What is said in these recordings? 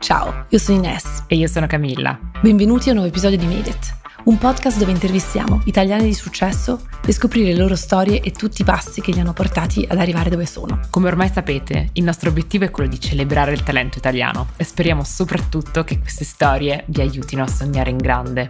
Ciao, io sono Ines. E io sono Camilla. Benvenuti a un nuovo episodio di Made It, un podcast dove intervistiamo italiani di successo per scoprire le loro storie e tutti i passi che li hanno portati ad arrivare dove sono. Come ormai sapete, il nostro obiettivo è quello di celebrare il talento italiano e speriamo soprattutto che queste storie vi aiutino a sognare in grande.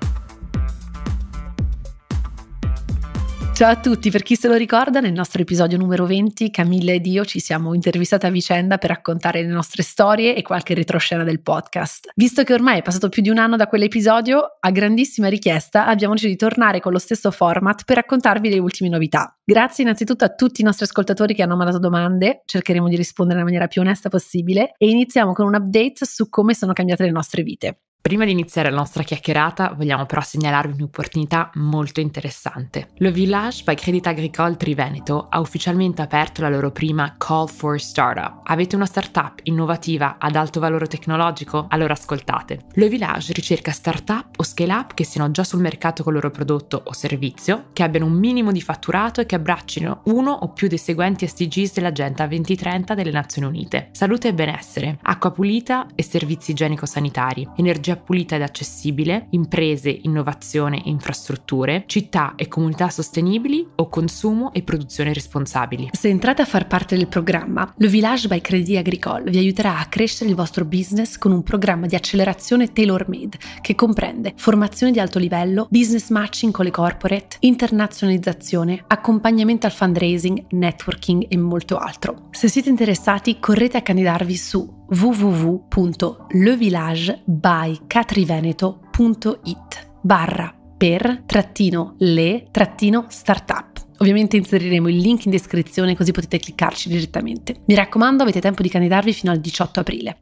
Ciao a tutti, per chi se lo ricorda, nel nostro episodio numero 20 Camilla ed io ci siamo intervistate a vicenda per raccontare le nostre storie e qualche retroscena del podcast. Visto che ormai è passato più di un anno da quell'episodio, a grandissima richiesta abbiamo deciso di tornare con lo stesso format per raccontarvi le ultime novità. Grazie innanzitutto a tutti i nostri ascoltatori che hanno mandato domande, cercheremo di rispondere nella maniera più onesta possibile e iniziamo con un update su come sono cambiate le nostre vite. Prima di iniziare la nostra chiacchierata, vogliamo però segnalarvi un'opportunità molto interessante. Lo Village by Credit Agricole Triveneto ha ufficialmente aperto la loro prima Call for Startup. Avete una startup innovativa ad alto valore tecnologico? Allora ascoltate. Lo Village ricerca startup o scale up che siano già sul mercato con il loro prodotto o servizio, che abbiano un minimo di fatturato e che abbraccino uno o più dei seguenti SDGs dell'Agenda 2030 delle Nazioni Unite: salute e benessere, acqua pulita e servizi igienico-sanitari, energia energia pulita ed accessibile, imprese, innovazione e infrastrutture, città e comunità sostenibili o consumo e produzione responsabili. Se entrate a far parte del programma, lo Village by Credit Agricole vi aiuterà a crescere il vostro business con un programma di accelerazione tailor-made che comprende formazione di alto livello, business matching con le corporate, internazionalizzazione, accompagnamento al fundraising, networking e molto altro. Se siete interessati, correte a candidarvi su www.levillagebycatriveneto.it barra per trattino le trattino startup. Ovviamente inseriremo il link in descrizione così potete cliccarci direttamente. Mi raccomando, avete tempo di candidarvi fino al 18 aprile.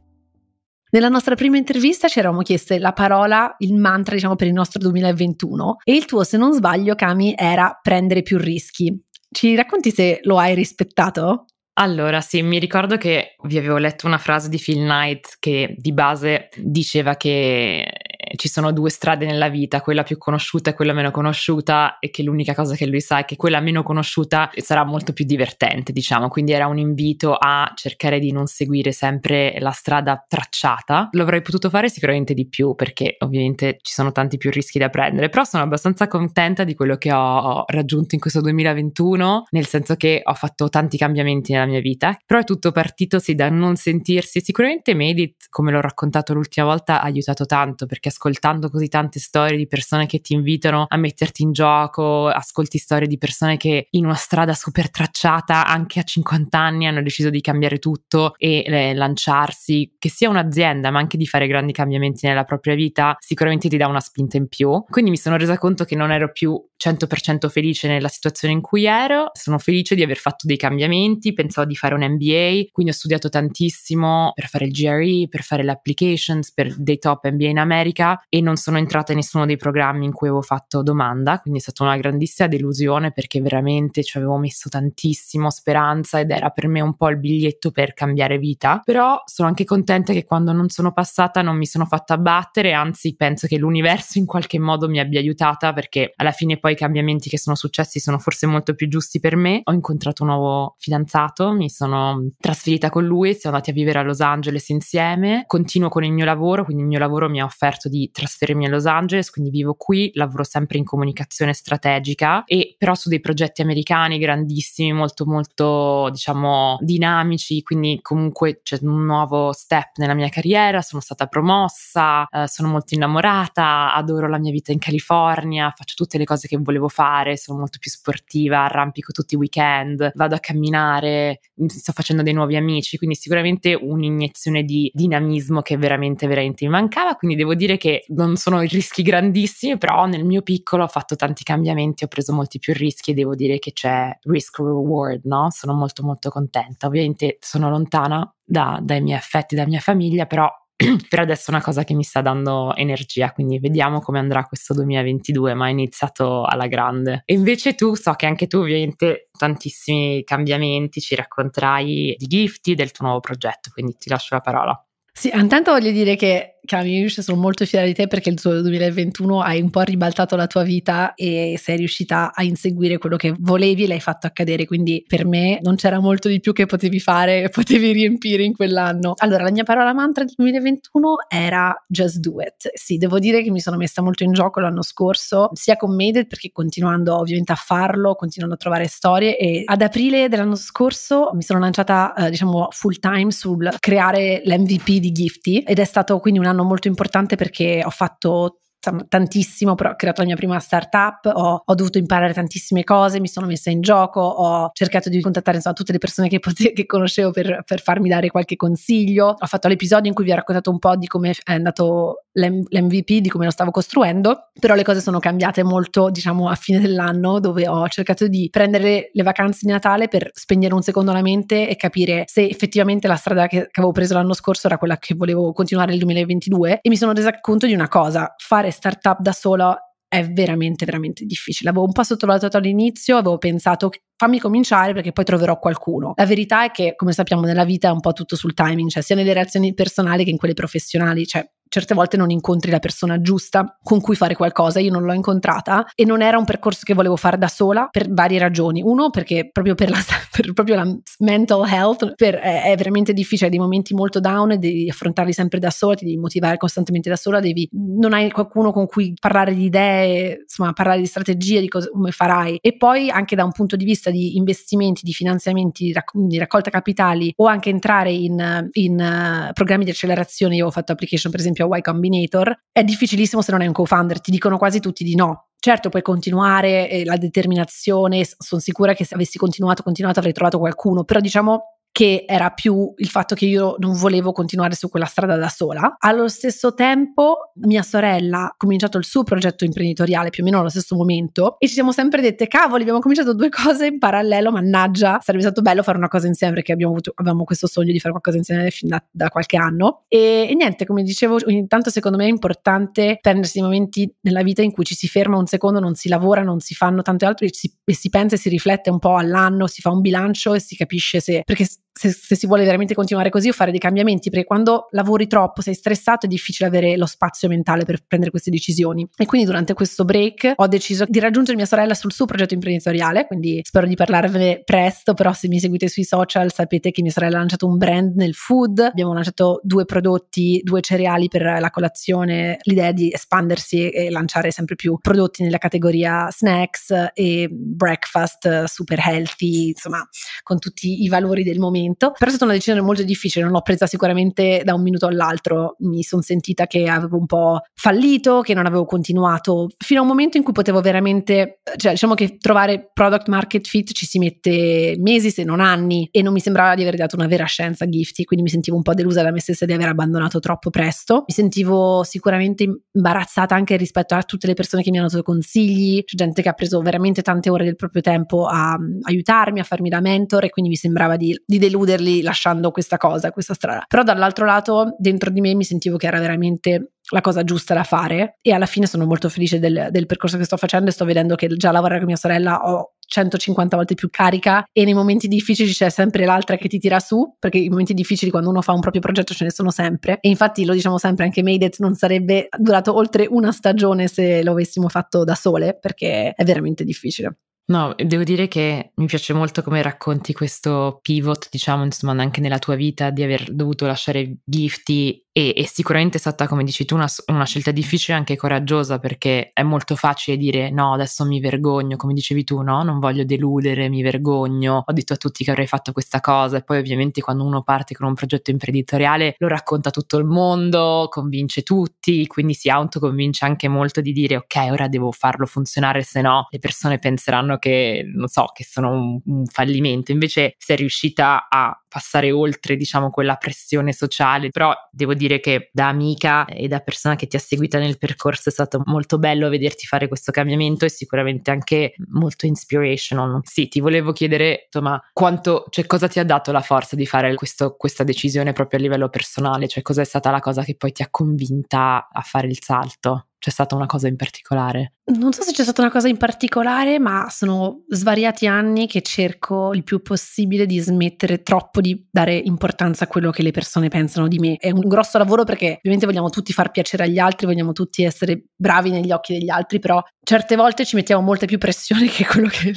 Nella nostra prima intervista ci eravamo chieste la parola, il mantra diciamo per il nostro 2021 e il tuo se non sbaglio Cami era prendere più rischi. Ci racconti se lo hai rispettato? Allora, sì, mi ricordo che vi avevo letto una frase di Phil Knight che di base diceva che eh, ci sono due strade nella vita, quella più conosciuta e quella meno conosciuta, e che l'unica cosa che lui sa è che quella meno conosciuta sarà molto più divertente, diciamo. Quindi era un invito a cercare di non seguire sempre la strada tracciata. L'avrei potuto fare sicuramente di più, perché ovviamente ci sono tanti più rischi da prendere, però sono abbastanza contenta di quello che ho raggiunto in questo 2021, nel senso che ho fatto tanti cambiamenti nella mia vita, però è tutto partito sì da non sentirsi sicuramente Medit, come l'ho raccontato l'ultima volta, ha aiutato tanto perché ascoltando così tante storie di persone che ti invitano a metterti in gioco, ascolti storie di persone che in una strada super tracciata anche a 50 anni hanno deciso di cambiare tutto e eh, lanciarsi, che sia un'azienda ma anche di fare grandi cambiamenti nella propria vita, sicuramente ti dà una spinta in più. Quindi mi sono resa conto che non ero più 100% felice nella situazione in cui ero, sono felice di aver fatto dei cambiamenti, pensavo di fare un MBA, quindi ho studiato tantissimo per fare il GRE, per fare le applications, per dei top MBA in America ricerca e non sono entrata in nessuno dei programmi in cui avevo fatto domanda, quindi è stata una grandissima delusione perché veramente ci avevo messo tantissimo speranza ed era per me un po' il biglietto per cambiare vita, però sono anche contenta che quando non sono passata non mi sono fatta battere, anzi penso che l'universo in qualche modo mi abbia aiutata perché alla fine poi i cambiamenti che sono successi sono forse molto più giusti per me. Ho incontrato un nuovo fidanzato, mi sono trasferita con lui, siamo andati a vivere a Los Angeles insieme, continuo con il mio lavoro, quindi il mio lavoro mi ha offerto di trasferirmi a Los Angeles, quindi vivo qui, lavoro sempre in comunicazione strategica e però su dei progetti americani grandissimi, molto molto diciamo dinamici, quindi comunque c'è un nuovo step nella mia carriera, sono stata promossa, eh, sono molto innamorata, adoro la mia vita in California, faccio tutte le cose che volevo fare, sono molto più sportiva, arrampico tutti i weekend, vado a camminare, mm, sto facendo dei nuovi amici, quindi sicuramente un'iniezione di dinamismo che veramente veramente mi mancava, quindi devo dire che che non sono rischi grandissimi, però nel mio piccolo ho fatto tanti cambiamenti, ho preso molti più rischi e devo dire che c'è risk reward, no? Sono molto molto contenta. Ovviamente sono lontana da, dai miei affetti, dalla mia famiglia, però per adesso è una cosa che mi sta dando energia, quindi vediamo come andrà questo 2022, ma è iniziato alla grande. E invece tu, so che anche tu ovviamente tantissimi cambiamenti, ci racconterai di Gifty, del tuo nuovo progetto, quindi ti lascio la parola. Sì, intanto voglio dire che Camiush, sono molto fiera di te perché il tuo 2021 hai un po' ribaltato la tua vita e sei riuscita a inseguire quello che volevi e l'hai fatto accadere. Quindi per me non c'era molto di più che potevi fare, e potevi riempire in quell'anno. Allora, la mia parola mantra del 2021 era just do it. Sì, devo dire che mi sono messa molto in gioco l'anno scorso, sia con Made perché continuando ovviamente a farlo, continuando a trovare storie e ad aprile dell'anno scorso mi sono lanciata eh, diciamo full time sul creare l'MVP di Gifty ed è stato quindi un anno anno molto importante perché ho fatto tantissimo, però ho creato la mia prima startup, ho, ho dovuto imparare tantissime cose, mi sono messa in gioco, ho cercato di contattare insomma, tutte le persone che, pote- che conoscevo per, per, farmi dare qualche consiglio, ho fatto l'episodio in cui vi ho raccontato un po' di come è andato l'MVP di come lo stavo costruendo, però le cose sono cambiate molto, diciamo, a fine dell'anno dove ho cercato di prendere le vacanze di Natale per spegnere un secondo la mente e capire se effettivamente la strada che, che avevo preso l'anno scorso era quella che volevo continuare nel 2022 e mi sono resa conto di una cosa, fare startup da sola è veramente veramente difficile. Avevo un po' sottovalutato all'inizio, avevo pensato fammi cominciare perché poi troverò qualcuno. La verità è che, come sappiamo nella vita, è un po' tutto sul timing, cioè sia nelle relazioni personali che in quelle professionali, cioè certe volte non incontri la persona giusta con cui fare qualcosa. Io non l'ho incontrata e non era un percorso che volevo fare da sola per varie ragioni. Uno, perché proprio per la, per proprio la mental health per, è, è, veramente difficile, dei momenti molto down, e devi affrontarli sempre da sola, ti devi motivare costantemente da sola, devi, non hai qualcuno con cui parlare di idee, insomma parlare di strategie, di cosa, come farai. E poi anche da un punto di vista di investimenti, di finanziamenti, di, racc- di raccolta capitali o anche entrare in, in uh, programmi di accelerazione, io ho fatto application per esempio esempio a Y Combinator, è difficilissimo se non hai un co-founder, ti dicono quasi tutti di no. Certo, puoi continuare eh, la determinazione, sono sicura che se avessi continuato, continuato avrei trovato qualcuno, però diciamo che era più il fatto che io non volevo continuare su quella strada da sola. Allo stesso tempo mia sorella ha cominciato il suo progetto imprenditoriale più o meno allo stesso momento e ci siamo sempre dette cavoli abbiamo cominciato due cose in parallelo mannaggia sarebbe stato bello fare una cosa insieme perché abbiamo avuto avevamo questo sogno di fare qualcosa insieme fin da, da qualche anno e, e, niente come dicevo ogni tanto secondo me è importante prendersi i momenti nella vita in cui ci si ferma un secondo non si lavora non si fanno tante altre e si, e si pensa e si riflette un po' all'anno si fa un bilancio e si capisce se perché se, se, si vuole veramente continuare così o fare dei cambiamenti, perché quando lavori troppo, sei stressato, è difficile avere lo spazio mentale per prendere queste decisioni. E quindi durante questo break ho deciso di raggiungere mia sorella sul suo progetto imprenditoriale, quindi spero di parlarvene presto, però se mi seguite sui social sapete che mia sorella ha lanciato un brand nel food, abbiamo lanciato due prodotti, due cereali per la colazione, l'idea di espandersi e lanciare sempre più prodotti nella categoria snacks e breakfast super healthy, insomma, con tutti i valori del momento momento, però è stata una decisione molto difficile, non l'ho presa sicuramente da un minuto all'altro, mi sono sentita che avevo un po' fallito, che non avevo continuato, fino a un momento in cui potevo veramente, cioè diciamo che trovare product market fit ci si mette mesi se non anni e non mi sembrava di aver dato una vera scienza a Gifty, quindi mi sentivo un po' delusa da me stessa di aver abbandonato troppo presto, mi sentivo sicuramente imbarazzata anche rispetto a tutte le persone che mi hanno dato consigli, c'è gente che ha preso veramente tante ore del proprio tempo a um, aiutarmi, a farmi da mentor e quindi mi sembrava di, di deluderli lasciando questa cosa, questa strada. Però dall'altro lato, dentro di me mi sentivo che era veramente la cosa giusta da fare e alla fine sono molto felice del, del percorso che sto facendo e sto vedendo che già lavorare con mia sorella ho 150 volte più carica e nei momenti difficili c'è sempre l'altra che ti tira su, perché i momenti difficili quando uno fa un proprio progetto ce ne sono sempre e infatti lo diciamo sempre anche Made It non sarebbe durato oltre una stagione se lo avessimo fatto da sole perché è veramente difficile. No, devo dire che mi piace molto come racconti questo pivot, diciamo, insomma, anche nella tua vita di aver dovuto lasciare Gifty e, e sicuramente è stata, come dici tu, una, una scelta difficile e anche coraggiosa perché è molto facile dire no, adesso mi vergogno, come dicevi tu, no, non voglio deludere, mi vergogno, ho detto a tutti che avrei fatto questa cosa e poi ovviamente quando uno parte con un progetto imprenditoriale lo racconta tutto il mondo, convince tutti, quindi si autoconvince anche molto di dire ok, ora devo farlo funzionare, se no le persone penseranno che, non so, che sono un, un fallimento, invece sei riuscita a passare oltre, diciamo, quella pressione sociale, però devo dire dire che da amica e da persona che ti ha seguita nel percorso è stato molto bello vederti fare questo cambiamento e sicuramente anche molto inspirational. Sì, ti volevo chiedere, insomma, quanto, cioè, cosa ti ha dato la forza di fare questo, questa decisione proprio a livello personale? Cioè, cosa è stata la cosa che poi ti ha convinta a fare il salto? c'è stata una cosa in particolare? Non so se c'è stata una cosa in particolare, ma sono svariati anni che cerco il più possibile di smettere troppo di dare importanza a quello che le persone pensano di me. È un grosso lavoro perché ovviamente vogliamo tutti far piacere agli altri, vogliamo tutti essere bravi negli occhi degli altri, però certe volte ci mettiamo molta più pressione che quello che,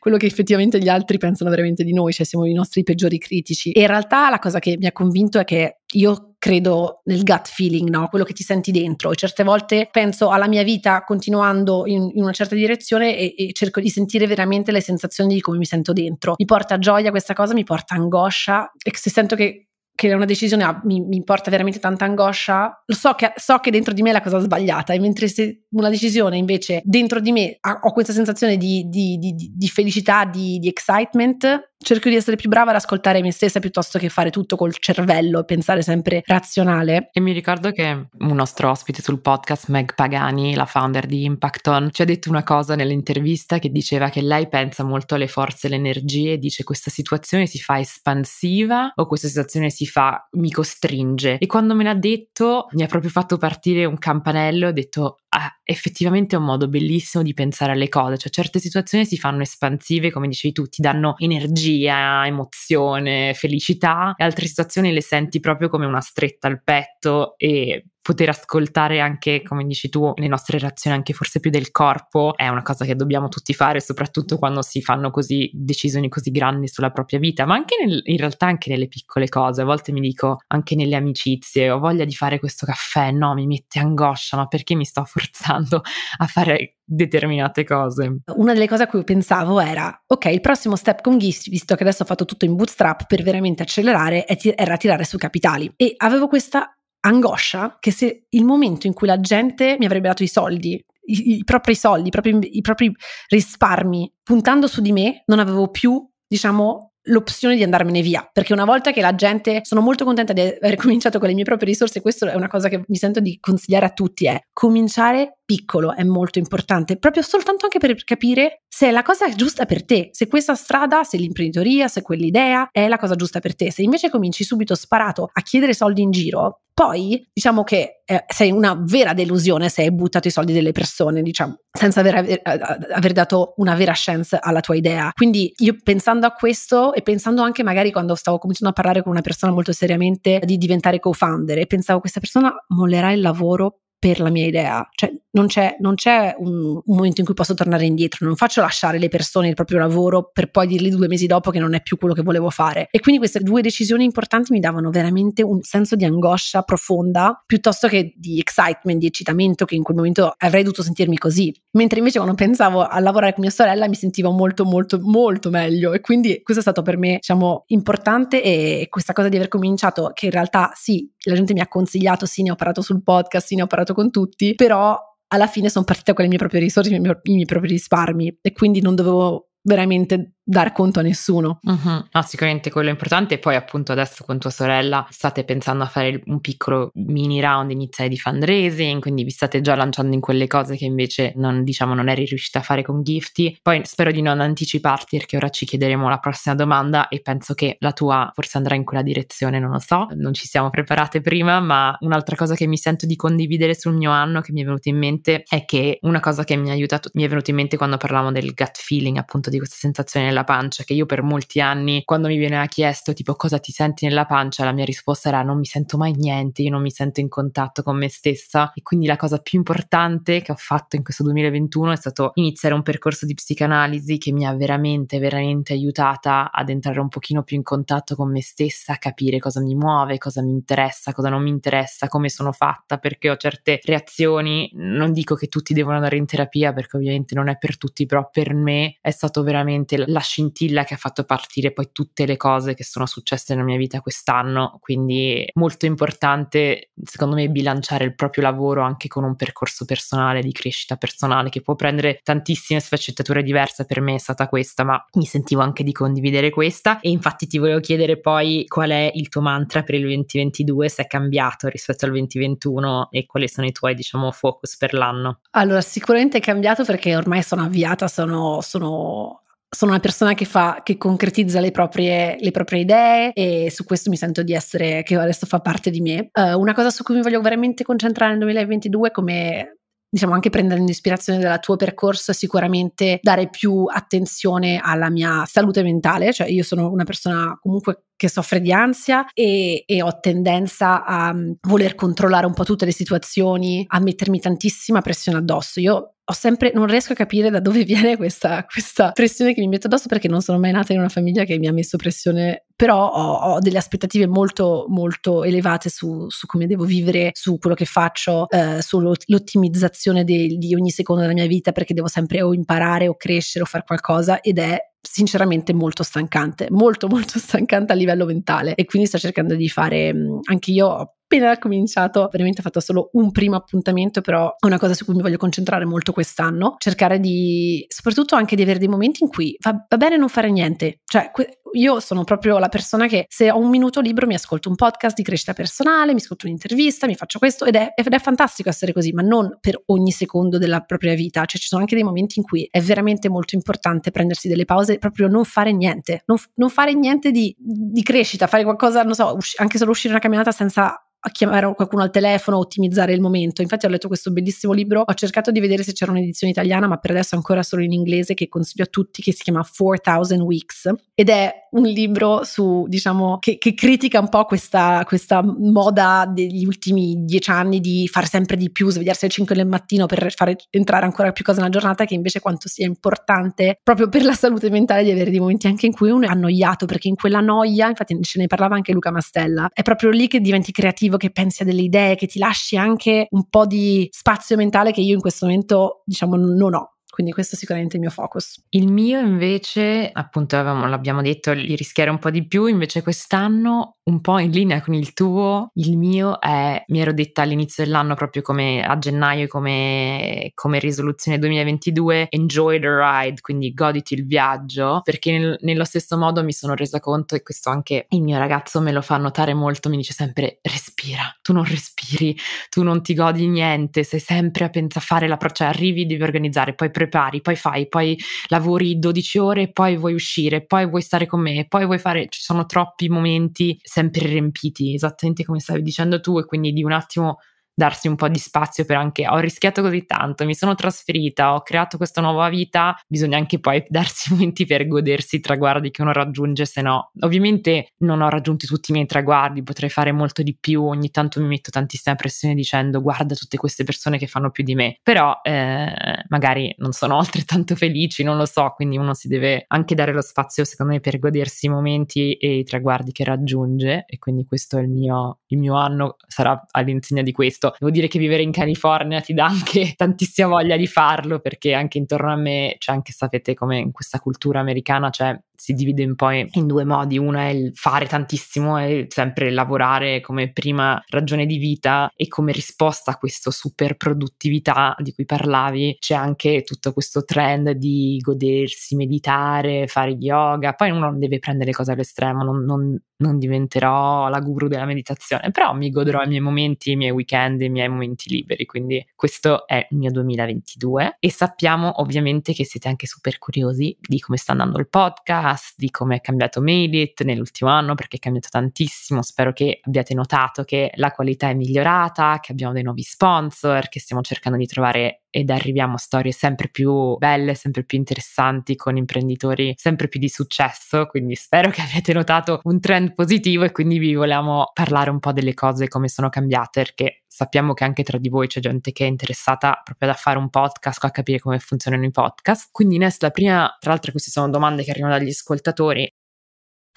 quello che effettivamente gli altri pensano veramente di noi, cioè siamo i nostri peggiori critici. E in realtà la cosa che mi ha convinto è che io credo nel gut feeling, no? quello che ti senti dentro. E certe volte penso alla mia vita continuando in, in una certa direzione e, e, cerco di sentire veramente le sensazioni di come mi sento dentro. Mi porta gioia questa cosa, mi porta angoscia e se sento che che una decisione ah, mi, mi, porta veramente tanta angoscia, lo so che, so che dentro di me è la cosa sbagliata, e mentre se una decisione invece dentro di me ha, ho questa sensazione di, di, di, di felicità, di, excitement, cerco di essere più brava ad ascoltare me stessa piuttosto che fare tutto col cervello e pensare sempre razionale. E mi ricordo che un nostro ospite sul podcast, Meg Pagani, la founder di Impacton, ci ha detto una cosa nell'intervista che diceva che lei pensa molto alle forze, alle energie e dice questa situazione si fa espansiva o questa situazione si fa mi costringe. E quando me l'ha detto mi ha proprio fatto partire un campanello e ho detto effettivamente è un modo bellissimo di pensare alle cose, cioè certe situazioni si fanno espansive, come dicevi tu, ti danno energia, emozione, felicità, e altre situazioni le senti proprio come una stretta al petto e poter ascoltare anche, come dici tu, le nostre reazioni anche forse più del corpo è una cosa che dobbiamo tutti fare, soprattutto quando si fanno così decisioni così grandi sulla propria vita, ma anche nel, in realtà anche nelle piccole cose. A volte mi dico anche nelle amicizie, ho voglia di fare questo caffè, no, mi mette angoscia, ma perché mi sto forzando a fare determinate cose. Una delle cose a cui pensavo era, ok, il prossimo step con Gist, visto che adesso ho fatto tutto in bootstrap per veramente accelerare, era tirare su capitali. E avevo questa angoscia che se il momento in cui la gente mi avrebbe dato i soldi, i, i propri soldi, i propri, i propri risparmi, puntando su di me, non avevo più, diciamo, l'opzione di andarmene via, perché una volta che la gente sono molto contenta di aver cominciato con le mie proprie risorse, questa è una cosa che mi sento di consigliare a tutti, è cominciare piccolo è molto importante, proprio soltanto anche per capire se è la cosa giusta per te, se questa strada, se l'imprenditoria, se quell'idea è la cosa giusta per te. Se invece cominci subito sparato a chiedere soldi in giro, poi diciamo che eh, sei una vera delusione se hai buttato i soldi delle persone, diciamo, senza aver, aver, aver, dato una vera chance alla tua idea. Quindi io pensando a questo e pensando anche magari quando stavo cominciando a parlare con una persona molto seriamente di diventare co-founder e pensavo questa persona mollerà il lavoro per la mia idea, cioè non c'è, non c'è un, un, momento in cui posso tornare indietro, non faccio lasciare le persone il proprio lavoro per poi dirgli due mesi dopo che non è più quello che volevo fare. E quindi queste due decisioni importanti mi davano veramente un senso di angoscia profonda piuttosto che di excitement, di eccitamento che in quel momento avrei dovuto sentirmi così. Mentre invece quando pensavo a lavorare con mia sorella mi sentivo molto molto molto meglio e quindi questo è stato per me diciamo importante e questa cosa di aver cominciato che in realtà sì, la gente mi ha consigliato, sì ne ho parlato sul podcast, sì ne ho parlato con tutti, però alla fine sono partita con le mie proprie risorse, i miei, i miei propri risparmi e quindi non dovevo veramente dar conto a nessuno. Uh-huh. No, sicuramente quello è importante. E poi, appunto, adesso con tua sorella state pensando a fare un piccolo mini round iniziale di fundraising, quindi vi state già lanciando in quelle cose che invece non, diciamo, non eri riuscita a fare con Gifty. Poi spero di non anticiparti perché ora ci chiederemo la prossima domanda e penso che la tua forse andrà in quella direzione, non lo so. Non ci siamo preparate prima, ma un'altra cosa che mi sento di condividere sul mio anno che mi è venuta in mente è che una cosa che mi ha aiutato, mi è venuta in mente quando parlavamo del gut feeling, appunto di questa sensazione nella pancia, che io per molti anni quando mi veniva chiesto tipo cosa ti senti nella pancia, la mia risposta era non mi sento mai niente, io non mi sento in contatto con me stessa e quindi la cosa più importante che ho fatto in questo 2021 è stato iniziare un percorso di psicanalisi che mi ha veramente, veramente aiutata ad entrare un pochino più in contatto con me stessa, a capire cosa mi muove, cosa mi interessa, cosa non mi interessa, come sono fatta, perché ho certe reazioni, non dico che tutti devono andare in terapia perché ovviamente non è per tutti, però per me è stato veramente la scintilla che ha fatto partire poi tutte le cose che sono successe nella mia vita quest'anno, quindi molto importante secondo me bilanciare il proprio lavoro anche con un percorso personale di crescita personale che può prendere tantissime sfaccettature diverse, per me è stata questa, ma mi sentivo anche di condividere questa e infatti ti volevo chiedere poi qual è il tuo mantra per il 2022, se è cambiato rispetto al 2021 e quali sono i tuoi diciamo focus per l'anno. Allora sicuramente è cambiato perché ormai sono avviata, sono, sono sono una persona che fa, che concretizza le proprie, le proprie, idee e su questo mi sento di essere, che adesso fa parte di me. Uh, una cosa su cui mi voglio veramente concentrare nel 2022 come diciamo anche prendendo ispirazione dal tuo percorso, sicuramente dare più attenzione alla mia salute mentale, cioè io sono una persona comunque che soffre di ansia e, e, ho tendenza a mm, voler controllare un po' tutte le situazioni, a mettermi tantissima pressione addosso. Io sempre, non riesco a capire da dove viene questa, questa, pressione che mi metto addosso perché non sono mai nata in una famiglia che mi ha messo pressione, però ho, ho delle aspettative molto, molto elevate su, su, come devo vivere, su quello che faccio, eh, sull'ottimizzazione di ogni secondo della mia vita perché devo sempre o imparare o crescere o fare qualcosa ed è sinceramente molto stancante, molto molto stancante a livello mentale e quindi sto cercando di fare, anche io ho appena cominciato, veramente ho fatto solo un primo appuntamento, però è una cosa su cui mi voglio concentrare molto quest'anno, cercare di, soprattutto anche di avere dei momenti in cui va, va bene non fare niente, cioè que- io sono proprio la persona che se ho un minuto libero mi ascolto un podcast di crescita personale, mi ascolto un'intervista, mi faccio questo ed è, ed è, fantastico essere così, ma non per ogni secondo della propria vita, cioè ci sono anche dei momenti in cui è veramente molto importante prendersi delle pause, e proprio non fare niente, non, non fare niente di, di, crescita, fare qualcosa, non so, usci- anche solo uscire una camminata senza a chiamare qualcuno al telefono, a ottimizzare il momento. Infatti ho letto questo bellissimo libro, ho cercato di vedere se c'era un'edizione italiana, ma per adesso è ancora solo in inglese che consiglio a tutti che si chiama 4000 Weeks ed è un libro su, diciamo, che, che critica un po' questa, questa, moda degli ultimi dieci anni di fare sempre di più, svegliarsi alle 5 del mattino per fare entrare ancora più cose nella giornata, che invece quanto sia importante proprio per la salute mentale di avere dei momenti anche in cui uno è annoiato, perché in quella noia, infatti ce ne parlava anche Luca Mastella, è proprio lì che diventi creativo creativo, che pensi a delle idee, che ti lasci anche un po' di spazio mentale che io in questo momento, diciamo, non ho. Quindi questo è sicuramente il mio focus. Il mio invece, appunto avevamo, l'abbiamo detto, li rischiare un po' di più, invece quest'anno un po' in linea con il tuo, il mio è, mi ero detta all'inizio dell'anno proprio come a gennaio come, come risoluzione 2022, enjoy the ride, quindi goditi il viaggio, perché nel, nello stesso modo mi sono resa conto e questo anche il mio ragazzo me lo fa notare molto, mi dice sempre respira, tu non respiri, tu non ti godi niente, sei sempre a pensare a fare la cioè arrivi, devi organizzare, poi preparare prepari, poi fai, poi lavori 12 ore, poi vuoi uscire, poi vuoi stare con me, poi vuoi fare, ci sono troppi momenti sempre riempiti, esattamente come stavi dicendo tu e quindi di un attimo darsi un po' di spazio per anche ho rischiato così tanto, mi sono trasferita, ho creato questa nuova vita, bisogna anche poi darsi momenti per godersi i traguardi che uno raggiunge, se no ovviamente non ho raggiunto tutti i miei traguardi, potrei fare molto di più, ogni tanto mi metto tantissima pressione dicendo guarda tutte queste persone che fanno più di me, però eh, magari non sono altrettanto felici, non lo so, quindi uno si deve anche dare lo spazio secondo me per godersi i momenti e i traguardi che raggiunge e quindi questo è il mio, il mio anno, sarà all'insegna di questo questo devo dire che vivere in California ti dà anche tantissima voglia di farlo perché anche intorno a me, cioè anche sapete come in questa cultura americana c'è si divide un po' in due modi. Uno è il fare tantissimo e sempre lavorare come prima ragione di vita e come risposta a questa super produttività di cui parlavi c'è anche tutto questo trend di godersi, meditare, fare yoga. Poi uno non deve prendere le cose all'estremo, non, non, non diventerò la guru della meditazione, però mi godrò i miei momenti, i miei weekend, i miei momenti liberi. Quindi questo è il mio 2022 e sappiamo ovviamente che siete anche super curiosi di come sta andando il podcast podcast di come è cambiato Mailit nell'ultimo anno perché è cambiato tantissimo. Spero che abbiate notato che la qualità è migliorata, che abbiamo dei nuovi sponsor, che stiamo cercando di trovare ed arriviamo a storie sempre più belle, sempre più interessanti con imprenditori sempre più di successo, quindi spero che abbiate notato un trend positivo e quindi vi volevamo parlare un po' delle cose come sono cambiate perché sappiamo che anche tra di voi c'è gente che è interessata proprio a fare un podcast, a capire come funzionano i podcast. Quindi Ness, la prima, tra l'altro queste sono domande che arrivano dagli ascoltatori,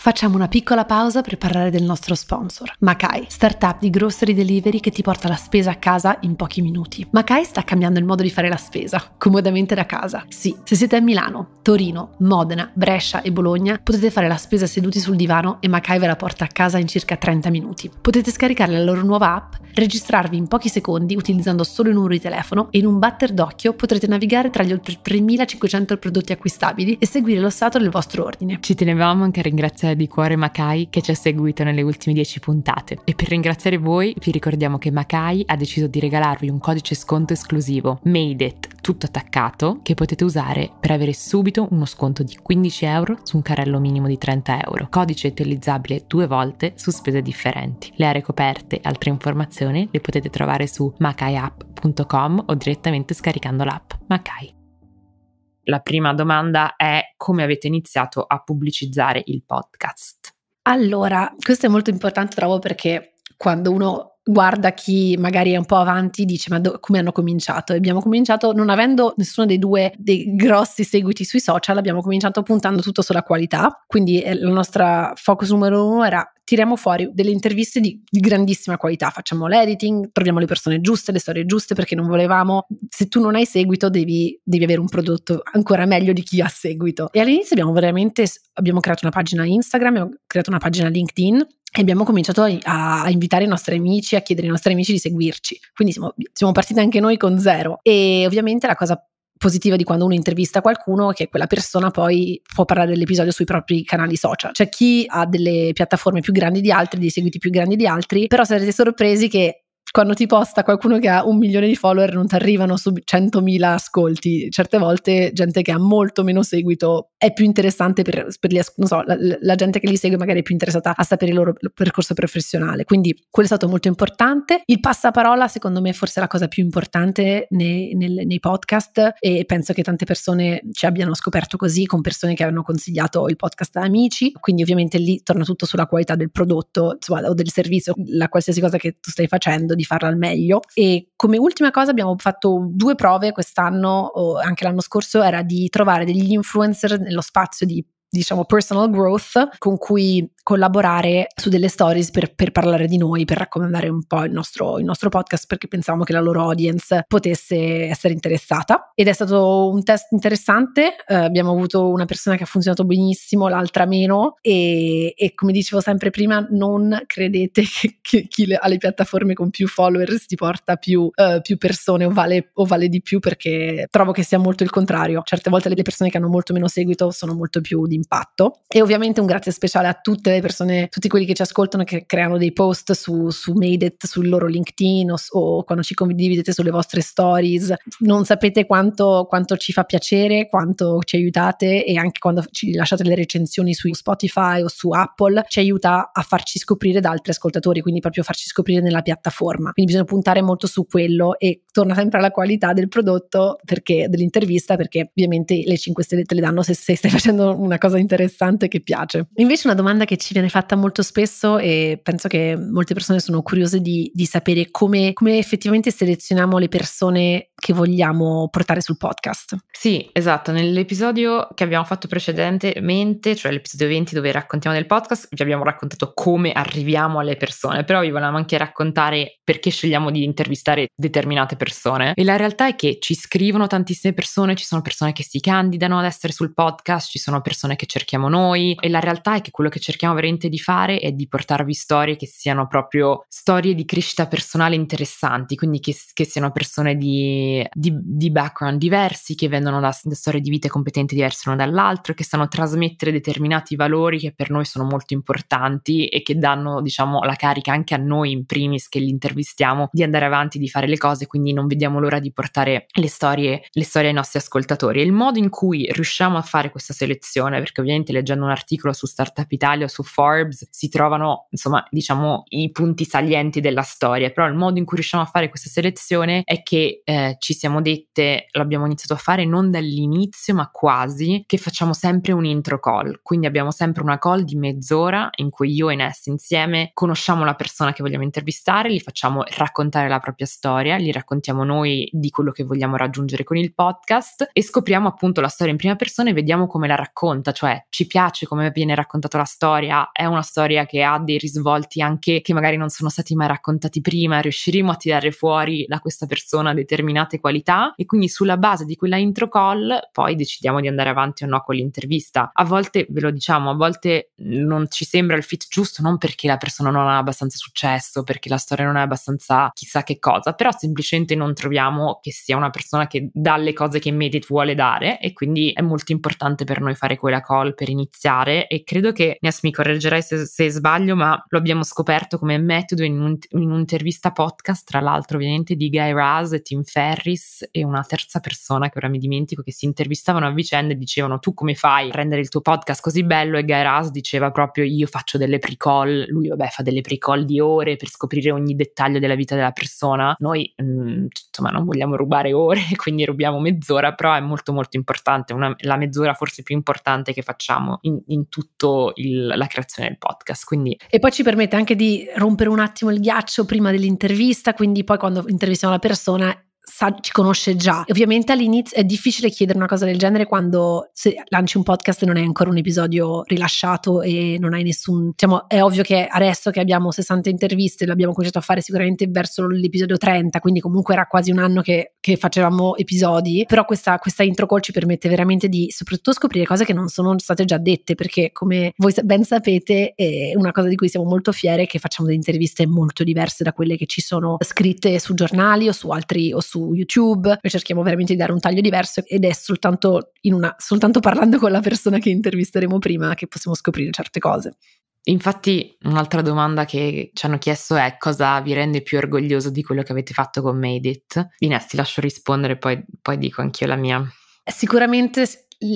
Facciamo una piccola pausa per parlare del nostro sponsor, Makai, startup di grocery delivery che ti porta la spesa a casa in pochi minuti. Makai sta cambiando il modo di fare la spesa, comodamente da casa. Sì, se siete a Milano, Torino, Modena, Brescia e Bologna, potete fare la spesa seduti sul divano e Makai ve la porta a casa in circa 30 minuti. Potete scaricare la loro nuova app, registrarvi in pochi secondi utilizzando solo il numero di telefono e in un batter d'occhio potrete navigare tra gli oltre 3500 prodotti acquistabili e seguire lo stato del vostro ordine. Ci tenevamo anche a ringraziare di Cuore Makai che ci ha seguito nelle ultime 10 puntate. E per ringraziare voi vi ricordiamo che Makai ha deciso di regalarvi un codice sconto esclusivo, Made It, tutto attaccato, che potete usare per avere subito uno sconto di 15 euro su un carrello minimo di 30 euro. Codice utilizzabile due volte su spese differenti. Le aree coperte e altre informazioni le potete trovare su makaiapp.com o direttamente scaricando l'app Makai. La prima domanda è come avete iniziato a pubblicizzare il podcast? Allora, questo è molto importante, trovo, perché quando uno guarda chi magari è un po' avanti, dice ma do- come hanno cominciato? abbiamo cominciato non avendo nessuno dei due dei grossi seguiti sui social, abbiamo cominciato puntando tutto sulla qualità, quindi eh, la nostra focus numero uno era tiriamo fuori delle interviste di, di, grandissima qualità, facciamo l'editing, troviamo le persone giuste, le storie giuste, perché non volevamo, se tu non hai seguito devi, devi avere un prodotto ancora meglio di chi ha seguito. E all'inizio abbiamo veramente, abbiamo creato una pagina Instagram, abbiamo creato una pagina LinkedIn e abbiamo cominciato a, a, invitare i nostri amici, a chiedere ai nostri amici di seguirci. Quindi siamo, siamo partiti anche noi con zero. E ovviamente la cosa positiva di quando uno intervista qualcuno è che quella persona poi può parlare dell'episodio sui propri canali social. C'è chi ha delle piattaforme più grandi di altri, dei seguiti più grandi di altri, però sarete sorpresi che quando ti posta qualcuno che ha un milione di follower non ti arrivano su 100.000 ascolti, certe volte gente che ha molto meno seguito è più interessante per, per gli, non so, la, la, gente che li segue magari è più interessata a sapere il loro percorso professionale, quindi quello è stato molto importante. Il passaparola secondo me è forse la cosa più importante nei, nel, nei podcast e penso che tante persone ci abbiano scoperto così con persone che hanno consigliato il podcast a amici, quindi ovviamente lì torna tutto sulla qualità del prodotto insomma, o del servizio, la qualsiasi cosa che tu stai facendo di farla al meglio. E come ultima cosa abbiamo fatto due prove quest'anno, o anche l'anno scorso, era di trovare degli influencer nello spazio di diciamo, personal growth con cui collaborare su delle stories per, per parlare di noi, per raccomandare un po' il nostro, il nostro, podcast perché pensavamo che la loro audience potesse essere interessata. Ed è stato un test interessante, eh, abbiamo avuto una persona che ha funzionato benissimo, l'altra meno e, e come dicevo sempre prima, non credete che, che chi le, ha le piattaforme con più followers ti porta più, eh, più persone o vale, o vale di più perché trovo che sia molto il contrario. Certe volte le persone che hanno molto meno seguito sono molto più di impatto. E ovviamente un grazie speciale a tutte le persone, tutti quelli che ci ascoltano, che creano dei post su, su Made It, sul loro LinkedIn o, o, quando ci condividete sulle vostre stories. Non sapete quanto, quanto ci fa piacere, quanto ci aiutate e anche quando ci lasciate le recensioni su Spotify o su Apple, ci aiuta a farci scoprire da altri ascoltatori, quindi proprio farci scoprire nella piattaforma. Quindi bisogna puntare molto su quello e torna sempre alla qualità del prodotto perché, dell'intervista, perché ovviamente le 5 stelle te le danno se, se stai facendo una cosa qualcosa di interessante che piace. Invece una domanda che ci viene fatta molto spesso e penso che molte persone sono curiose di, di sapere come, come effettivamente selezioniamo le persone che vogliamo portare sul podcast. Sì, esatto. Nell'episodio che abbiamo fatto precedentemente, cioè l'episodio 20 dove raccontiamo del podcast, vi abbiamo raccontato come arriviamo alle persone, però vi volevamo anche raccontare perché scegliamo di intervistare determinate persone. E la realtà è che ci scrivono tantissime persone, ci sono persone che si candidano ad essere sul podcast, ci sono persone che che cerchiamo noi e la realtà è che quello che cerchiamo veramente di fare è di portarvi storie che siano proprio storie di crescita personale interessanti, quindi che, che siano persone di, di, di, background diversi, che vengono da, da storie di vita competenti diverse l'una dall'altra, che sanno trasmettere determinati valori che per noi sono molto importanti e che danno diciamo la carica anche a noi in primis che li intervistiamo di andare avanti, di fare le cose, quindi non vediamo l'ora di portare le storie, le storie ai nostri ascoltatori. E il modo in cui riusciamo a fare questa selezione perché ovviamente leggendo un articolo su Startup Italia o su Forbes si trovano, insomma, diciamo i punti salienti della storia, però il modo in cui riusciamo a fare questa selezione è che eh, ci siamo dette, l'abbiamo iniziato a fare non dall'inizio, ma quasi, che facciamo sempre un intro call, quindi abbiamo sempre una call di mezz'ora in cui io e Ness insieme conosciamo la persona che vogliamo intervistare, gli facciamo raccontare la propria storia, gli raccontiamo noi di quello che vogliamo raggiungere con il podcast e scopriamo appunto la storia in prima persona e vediamo come la racconta racconta, cioè ci piace come viene raccontata la storia, è una storia che ha dei risvolti anche che magari non sono stati mai raccontati prima, riusciremo a tirare fuori da questa persona determinate qualità e quindi sulla base di quella intro call poi decidiamo di andare avanti o no con l'intervista. A volte ve lo diciamo, a volte non ci sembra il fit giusto non perché la persona non ha abbastanza successo, perché la storia non è abbastanza chissà che cosa, però semplicemente non troviamo che sia una persona che dà le cose che Medit vuole dare e quindi è molto importante per noi fare quella call per iniziare e credo che, Nias mi correggerai se, se, sbaglio, ma lo abbiamo scoperto come metodo in, un, in un'intervista podcast, tra l'altro ovviamente di Guy Raz e Tim Ferris e una terza persona che ora mi dimentico che si intervistavano a vicenda e dicevano tu come fai a rendere il tuo podcast così bello e Guy Raz diceva proprio io faccio delle pre-call, lui vabbè fa delle pre-call di ore per scoprire ogni dettaglio della vita della persona, noi mh, mm, insomma non vogliamo rubare ore quindi rubiamo mezz'ora però è molto molto importante, una, la mezz'ora forse più importante scelte che facciamo in, in tutta la creazione del podcast. Quindi... E poi ci permette anche di rompere un attimo il ghiaccio prima dell'intervista, quindi poi quando intervistiamo la persona sa, ci conosce già. E ovviamente all'inizio è difficile chiedere una cosa del genere quando se lanci un podcast e non hai ancora un episodio rilasciato e non hai nessun. Diciamo, è ovvio che adesso che abbiamo 60 interviste, l'abbiamo cominciato a fare sicuramente verso l'episodio 30, quindi comunque era quasi un anno che, che facevamo episodi. Però questa, questa intro call ci permette veramente di soprattutto scoprire cose che non sono state già dette, perché come voi ben sapete, è una cosa di cui siamo molto fiere è che facciamo delle interviste molto diverse da quelle che ci sono scritte su giornali o su altri o su su YouTube, cerchiamo veramente di dare un taglio diverso ed è soltanto, una, soltanto parlando con la persona che intervisteremo prima che possiamo scoprire certe cose. Infatti, un'altra domanda che ci hanno chiesto è cosa vi rende più orgoglioso di quello che avete fatto con Made It? Ines, ti lascio rispondere, poi, poi dico anch'io la mia. Sicuramente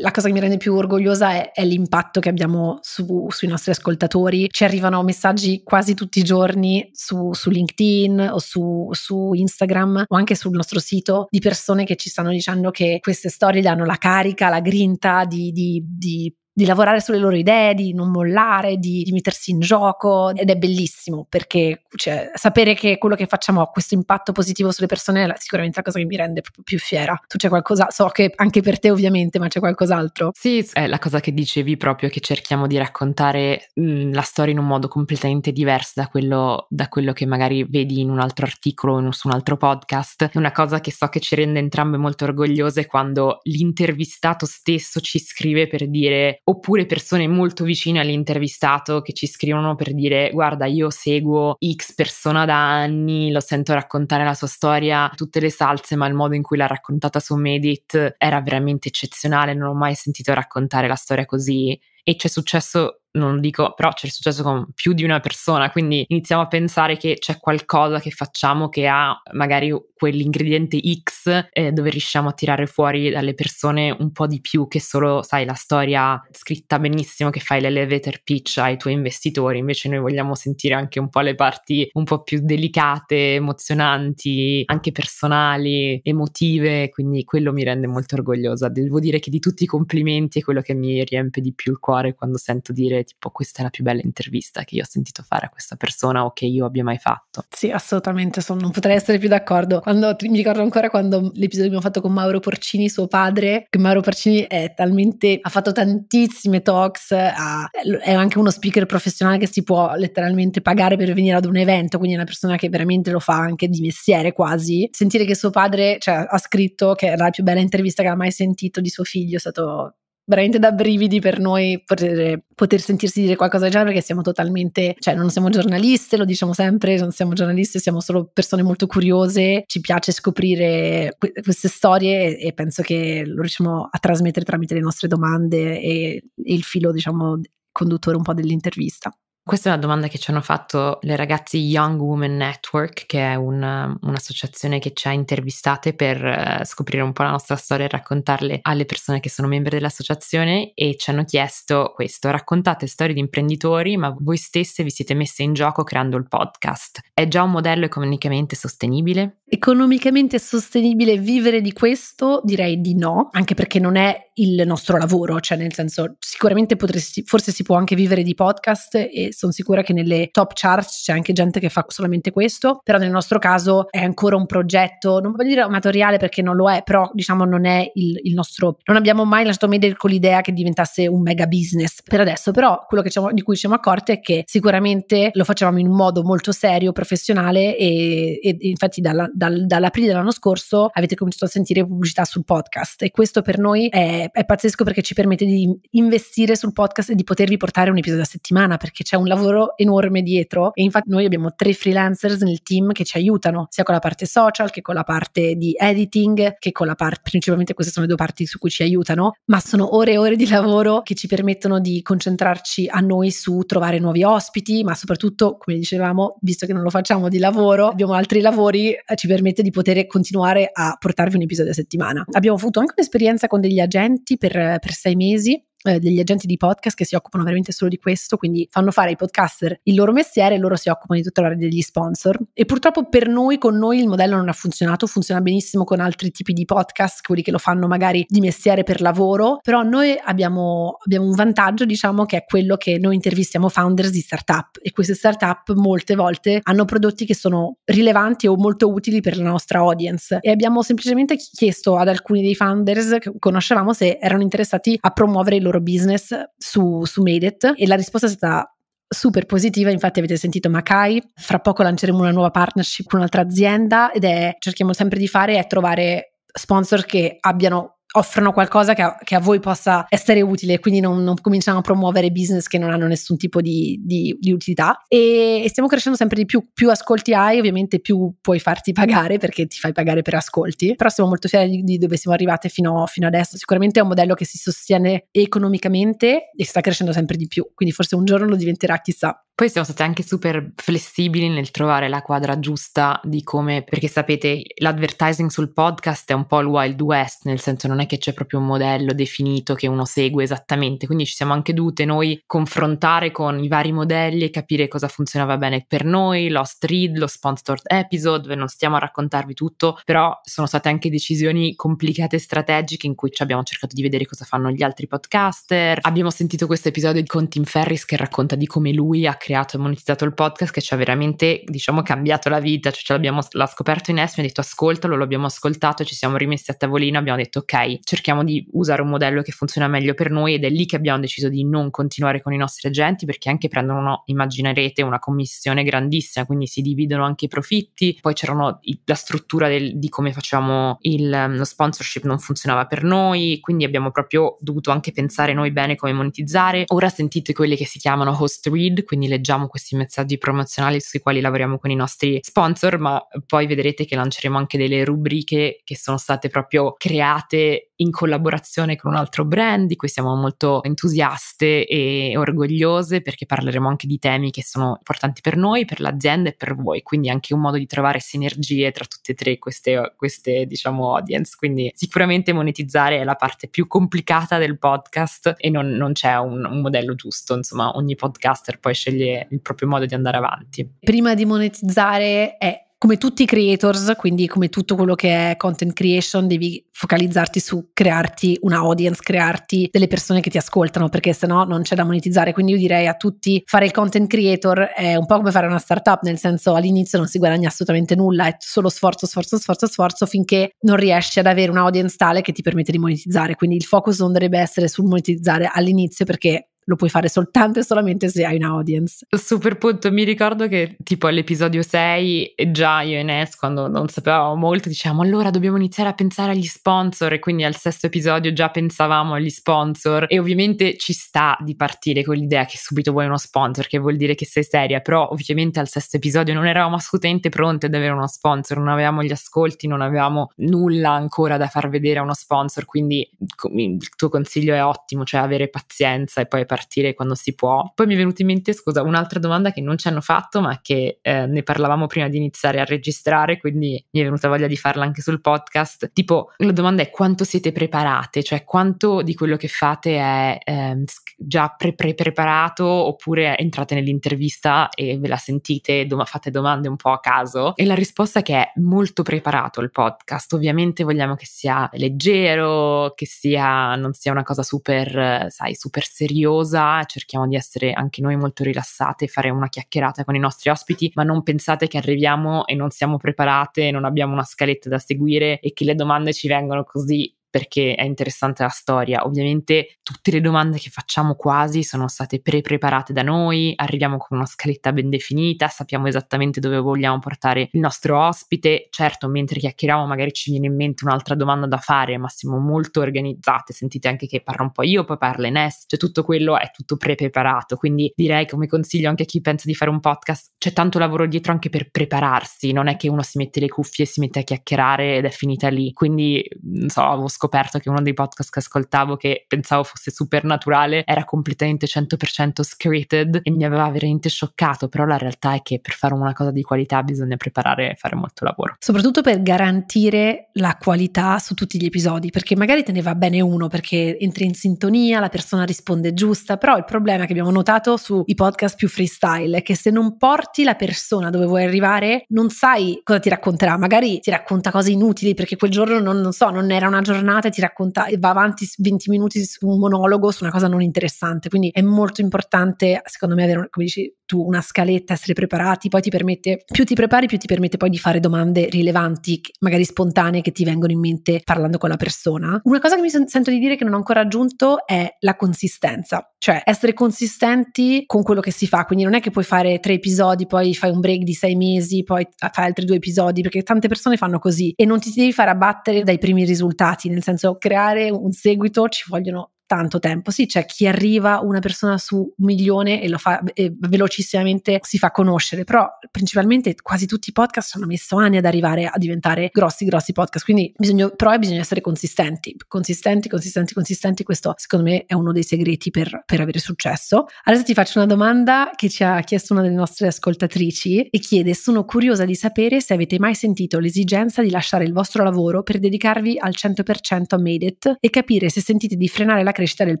la cosa che mi rende più orgogliosa è, è l'impatto che abbiamo su, sui nostri ascoltatori. Ci arrivano messaggi quasi tutti i giorni su, su LinkedIn o su, su, Instagram o anche sul nostro sito di persone che ci stanno dicendo che queste storie danno la carica, la grinta di, di, di di lavorare sulle loro idee, di non mollare, di, di mettersi in gioco ed è bellissimo perché cioè, sapere che quello che facciamo ha questo impatto positivo sulle persone è sicuramente la cosa che mi rende proprio più fiera. Tu c'è qualcosa, so che anche per te ovviamente, ma c'è qualcos'altro? Sì, è eh, la cosa che dicevi proprio che cerchiamo di raccontare mh, mm, la storia in un modo completamente diverso da quello, da quello che magari vedi in un altro articolo o su un altro podcast. Una cosa che so che ci rende entrambe molto orgogliose quando l'intervistato stesso ci scrive per dire oppure persone molto vicine all'intervistato che ci scrivono per dire guarda io seguo X persona da anni, lo sento raccontare la sua storia, tutte le salse, ma il modo in cui l'ha raccontata su Medit era veramente eccezionale, non ho mai sentito raccontare la storia così e ci è successo non lo dico, però c'è successo con più di una persona, quindi iniziamo a pensare che c'è qualcosa che facciamo che ha magari quell'ingrediente X eh, dove riusciamo a tirare fuori dalle persone un po' di più che solo, sai, la storia scritta benissimo che fai l'elevator pitch ai tuoi investitori, invece noi vogliamo sentire anche un po' le parti un po' più delicate, emozionanti, anche personali, emotive, quindi quello mi rende molto orgogliosa. Devo dire che di tutti i complimenti è quello che mi riempie di più il cuore quando sento dire tipo questa è la più bella intervista che io ho sentito fare a questa persona o che io abbia mai fatto. Sì, assolutamente, so, non potrei essere più d'accordo. Quando, mi ricordo ancora quando l'episodio che abbiamo fatto con Mauro Porcini, suo padre, che Mauro Porcini è talmente, ha fatto tantissime talks, ha, è anche uno speaker professionale che si può letteralmente pagare per venire ad un evento, quindi è una persona che veramente lo fa anche di mestiere quasi. Sentire che suo padre cioè, ha scritto che era la più bella intervista che ha mai sentito di suo figlio è stato veramente da brividi per noi poter, poter sentirsi dire qualcosa del genere perché siamo totalmente, cioè non siamo giornaliste, lo diciamo sempre, non siamo giornaliste, siamo solo persone molto curiose, ci piace scoprire que- queste storie e, penso che lo riusciamo a trasmettere tramite le nostre domande e, e il filo, diciamo, conduttore un po' dell'intervista. Questa è una domanda che ci hanno fatto le ragazze Young Women Network, che è un, un'associazione che ci ha intervistate per eh, scoprire un po' la nostra storia e raccontarle alle persone che sono membri dell'associazione e ci hanno chiesto questo, raccontate storie di imprenditori, ma voi stesse vi siete messe in gioco creando il podcast. È già un modello economicamente sostenibile? Economicamente sostenibile vivere di questo? Direi di no, anche perché non è il nostro lavoro, cioè nel senso sicuramente potresti, forse si può anche vivere di podcast e sono sicura che nelle top charts c'è anche gente che fa solamente questo, però nel nostro caso è ancora un progetto, non voglio dire amatoriale perché non lo è, però diciamo non è il, il nostro, non abbiamo mai lasciato medere con l'idea che diventasse un mega business per adesso, però quello siamo, di cui ci siamo accorti è che sicuramente lo facevamo in un modo molto serio, professionale e, e infatti dalla, dal, dall'aprile dell'anno scorso avete cominciato a sentire pubblicità sul podcast e questo per noi è, è pazzesco perché ci permette di investire sul podcast e di potervi portare un episodio a settimana perché c'è un un lavoro enorme dietro e infatti noi abbiamo tre freelancers nel team che ci aiutano sia con la parte social che con la parte di editing che con la parte principalmente queste sono le due parti su cui ci aiutano ma sono ore e ore di lavoro che ci permettono di concentrarci a noi su trovare nuovi ospiti ma soprattutto come dicevamo visto che non lo facciamo di lavoro abbiamo altri lavori eh, ci permette di poter continuare a portarvi un episodio a settimana abbiamo avuto anche un'esperienza con degli agenti per, per sei mesi eh, degli agenti di podcast che si occupano veramente solo di questo, quindi fanno fare ai podcaster il loro mestiere e loro si occupano di tutta l'area degli sponsor. E purtroppo per noi, con noi, il modello non ha funzionato, funziona benissimo con altri tipi di podcast, quelli che lo fanno magari di mestiere per lavoro, però noi abbiamo, abbiamo un vantaggio, diciamo, che è quello che noi intervistiamo founders di startup e queste startup molte volte hanno prodotti che sono rilevanti o molto utili per la nostra audience e abbiamo semplicemente chiesto ad alcuni dei founders che conoscevamo se erano interessati a promuovere il loro loro business su, su Made e la risposta è stata super positiva, infatti avete sentito Makai, fra poco lanceremo una nuova partnership con un'altra azienda ed è, cerchiamo sempre di fare, è trovare sponsor che abbiano offrono qualcosa che a, che a, voi possa essere utile, quindi non, non, cominciamo a promuovere business che non hanno nessun tipo di, di, di utilità. E, e, stiamo crescendo sempre di più, più ascolti hai, ovviamente più puoi farti pagare perché ti fai pagare per ascolti, però siamo molto fieri di, di dove siamo arrivate fino, fino, adesso, sicuramente è un modello che si sostiene economicamente e sta crescendo sempre di più, quindi forse un giorno lo diventerà chissà. Poi siamo stati anche super flessibili nel trovare la quadra giusta di come, perché sapete, l'advertising sul podcast è un po' il Wild West, nel senso non è che c'è proprio un modello definito che uno segue esattamente, quindi ci siamo anche dovute noi confrontare con i vari modelli e capire cosa funzionava bene per noi, Lost Read, lo sponsored episode, non stiamo a raccontarvi tutto, però sono state anche decisioni complicate e strategiche in cui abbiamo cercato di vedere cosa fanno gli altri podcaster. Abbiamo sentito questo episodio di Contin Ferris che racconta di come lui ha creato creato e monetizzato il podcast che ci ha veramente, diciamo, cambiato la vita, cioè l'ha scoperto in Esme, ha detto ascoltalo, lo abbiamo ascoltato, ci siamo rimessi a tavolino, abbiamo detto ok, cerchiamo di usare un modello che funziona meglio per noi ed è lì che abbiamo deciso di non continuare con i nostri agenti perché anche prendono, immaginerete, una commissione grandissima, quindi si dividono anche i profitti, poi c'erano la struttura del, di come facciamo il, ehm, lo sponsorship non funzionava per noi, quindi abbiamo proprio dovuto anche pensare noi bene come monetizzare. Ora sentite quelle che si chiamano host read, quindi leggiamo questi messaggi promozionali sui quali lavoriamo con i nostri sponsor, ma poi vedrete che lanceremo anche delle rubriche che sono state proprio create in collaborazione con un altro brand di cui siamo molto entusiaste e orgogliose perché parleremo anche di temi che sono importanti per noi, per l'azienda e per voi, quindi anche un modo di trovare sinergie tra tutte e tre queste, queste diciamo audience, quindi sicuramente monetizzare è la parte più complicata del podcast e non, non c'è un, un modello giusto, insomma ogni podcaster poi sceglie il proprio modo di andare avanti. Prima di monetizzare è come tutti i creators, quindi come tutto quello che è content creation, devi focalizzarti su crearti una audience, crearti delle persone che ti ascoltano, perché sennò non c'è da monetizzare. Quindi io direi a tutti fare il content creator è un po' come fare una startup, nel senso all'inizio non si guadagna assolutamente nulla, è solo sforzo, sforzo, sforzo, sforzo finché non riesci ad avere un audience tale che ti permette di monetizzare. Quindi il focus non dovrebbe essere sul monetizzare all'inizio perché lo puoi fare soltanto e solamente se hai un audience. Super punto, mi ricordo che tipo all'episodio 6 già io e Nes quando non sapevamo molto dicevamo allora dobbiamo iniziare a pensare agli sponsor e quindi al sesto episodio già pensavamo agli sponsor e ovviamente ci sta di partire con l'idea che subito vuoi uno sponsor che vuol dire che sei seria però ovviamente al sesto episodio non eravamo assolutamente pronte ad avere uno sponsor, non avevamo gli ascolti, non avevamo nulla ancora da far vedere a uno sponsor quindi il tuo consiglio è ottimo, cioè avere pazienza e poi partire quando si può. Poi mi è venuta in mente, scusa, un'altra domanda che non ci hanno fatto, ma che eh, ne parlavamo prima di iniziare a registrare, quindi mi è venuta voglia di farla anche sul podcast. Tipo, la domanda è quanto siete preparate, cioè quanto di quello che fate è eh, già pre-preparato oppure entrate nell'intervista e ve la sentite, dom- fate domande un po' a caso. E la risposta che è molto preparato il podcast. Ovviamente vogliamo che sia leggero, che sia, non sia una cosa super, sai, super seriosa riposa, cerchiamo di essere anche noi molto rilassate, fare una chiacchierata con i nostri ospiti, ma non pensate che arriviamo e non siamo preparate, non abbiamo una scaletta da seguire e che le domande ci vengono così perché è interessante la storia. Ovviamente tutte le domande che facciamo quasi sono state pre-preparate da noi, arriviamo con una scaletta ben definita, sappiamo esattamente dove vogliamo portare il nostro ospite. Certo, mentre chiacchieriamo magari ci viene in mente un'altra domanda da fare, ma siamo molto organizzate, sentite anche che parlo un po' io, poi parla Ness, cioè tutto quello è tutto pre-preparato, quindi direi come consiglio anche a chi pensa di fare un podcast, c'è tanto lavoro dietro anche per prepararsi, non è che uno si mette le cuffie e si mette a chiacchierare ed è finita lì. Quindi, non so, avevo scoperto scoperto che uno dei podcast che ascoltavo, che pensavo fosse super naturale era completamente 100% scripted e mi aveva veramente scioccato, però la realtà è che per fare una cosa di qualità bisogna preparare e fare molto lavoro. Soprattutto per garantire la qualità su tutti gli episodi, perché magari te ne va bene uno perché entri in sintonia, la persona risponde giusta, però il problema che abbiamo notato sui podcast più freestyle è che se non porti la persona dove vuoi arrivare, non sai cosa ti racconterà, magari ti racconta cose inutili perché quel giorno non, non so, non era una giornata giornata e ti racconta e va avanti 20 minuti su un monologo su una cosa non interessante. Quindi è molto importante, secondo me, avere, come dici tu, una scaletta, essere preparati, poi ti permette, più ti prepari, più ti permette poi di fare domande rilevanti, magari spontanee, che ti vengono in mente parlando con la persona. Una cosa che mi sento di dire che non ho ancora aggiunto è la consistenza, cioè essere consistenti con quello che si fa, quindi non è che puoi fare tre episodi, poi fai un break di sei mesi, poi fai altri due episodi, perché tante persone fanno così e non ti devi far abbattere dai primi risultati, nel nel senso creare un seguito ci vogliono tanto tempo. Sì, c'è chi arriva una persona su un milione e lo fa e velocissimamente si fa conoscere, però principalmente quasi tutti i podcast hanno messo anni ad arrivare a diventare grossi, grossi podcast. Quindi bisogna, però bisogna essere consistenti, consistenti, consistenti, consistenti. Questo secondo me è uno dei segreti per, per avere successo. Adesso ti faccio una domanda che ci ha chiesto una delle nostre ascoltatrici e chiede: Sono curiosa di sapere se avete mai sentito l'esigenza di lasciare il vostro lavoro per dedicarvi al 100% a Made It e capire se sentite di frenare la crescita crescita del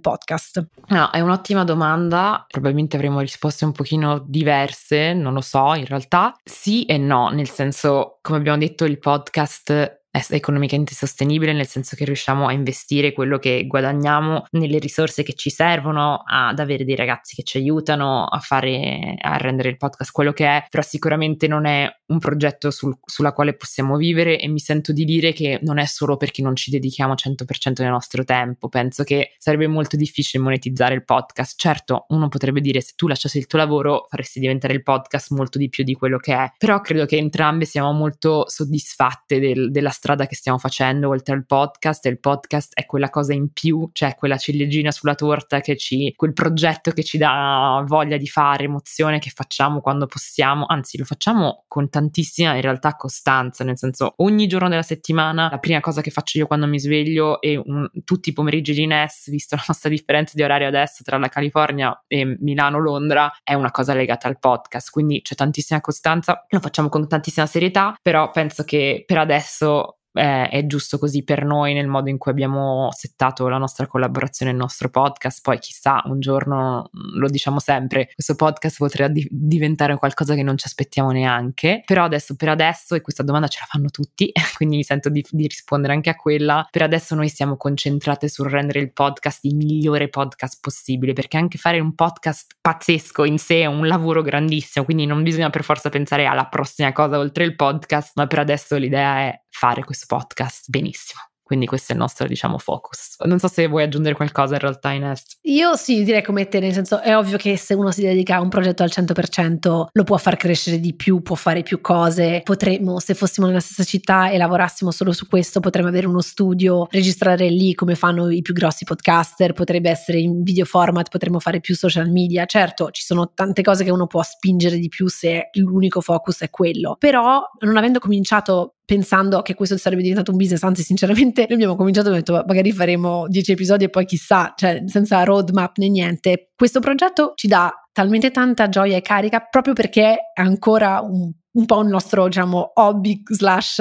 podcast? No, ah, è un'ottima domanda, probabilmente avremo risposte un pochino diverse, non lo so in realtà. Sì e no, nel senso, come abbiamo detto, il podcast è economicamente sostenibile nel senso che riusciamo a investire quello che guadagniamo nelle risorse che ci servono, ad avere dei ragazzi che ci aiutano a fare a rendere il podcast quello che è, però sicuramente non è un progetto sul, sulla quale possiamo vivere e mi sento di dire che non è solo perché non ci dedichiamo 100% del nostro tempo, penso che sarebbe molto difficile monetizzare il podcast. Certo, uno potrebbe dire se tu lasciassi il tuo lavoro faresti diventare il podcast molto di più di quello che è, però credo che entrambe siamo molto soddisfatte del, della strada che stiamo facendo oltre al podcast e il podcast è quella cosa in più, cioè quella ciliegina sulla torta che ci, quel progetto che ci dà voglia di fare, emozione che facciamo quando possiamo, anzi lo facciamo con tanta tantissima in realtà costanza, nel senso ogni giorno della settimana la prima cosa che faccio io quando mi sveglio e un, tutti i pomeriggi di Ness, visto la nostra differenza di orario adesso tra la California e Milano-Londra, è una cosa legata al podcast, quindi c'è tantissima costanza, lo facciamo con tantissima serietà, però penso che per adesso eh, è giusto così per noi nel modo in cui abbiamo settato la nostra collaborazione, il nostro podcast. Poi chissà, un giorno mm, lo diciamo sempre, questo podcast potrà di- diventare qualcosa che non ci aspettiamo neanche. Però adesso, per adesso, e questa domanda ce la fanno tutti, quindi mi sento di, di rispondere anche a quella, per adesso noi siamo concentrate sul rendere il podcast il migliore podcast possibile, perché anche fare un podcast pazzesco in sé è un lavoro grandissimo, quindi non bisogna per forza pensare alla prossima cosa oltre il podcast, ma per adesso l'idea è fare questo podcast benissimo. Quindi questo è il nostro, diciamo, focus. Non so se vuoi aggiungere qualcosa in realtà, Ines. Io sì, direi come te, nel senso è ovvio che se uno si dedica a un progetto al 100% lo può far crescere di più, può fare più cose. Potremmo, se fossimo nella stessa città e lavorassimo solo su questo, potremmo avere uno studio, registrare lì come fanno i più grossi podcaster, potrebbe essere in video format, potremmo fare più social media. Certo, ci sono tante cose che uno può spingere di più se l'unico focus è quello. Però non avendo cominciato pensando che questo sarebbe diventato un business, anzi sinceramente noi abbiamo cominciato e abbiamo detto magari faremo 10 episodi e poi chissà, cioè senza roadmap né niente. Questo progetto ci dà talmente tanta gioia e carica proprio perché è ancora un un po' un nostro diciamo hobby slash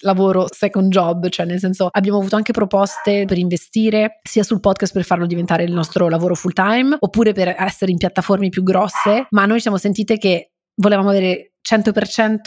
lavoro second job cioè nel senso abbiamo avuto anche proposte per investire sia sul podcast per farlo diventare il nostro lavoro full time oppure per essere in piattaforme più grosse ma noi ci siamo sentite che volevamo avere 100%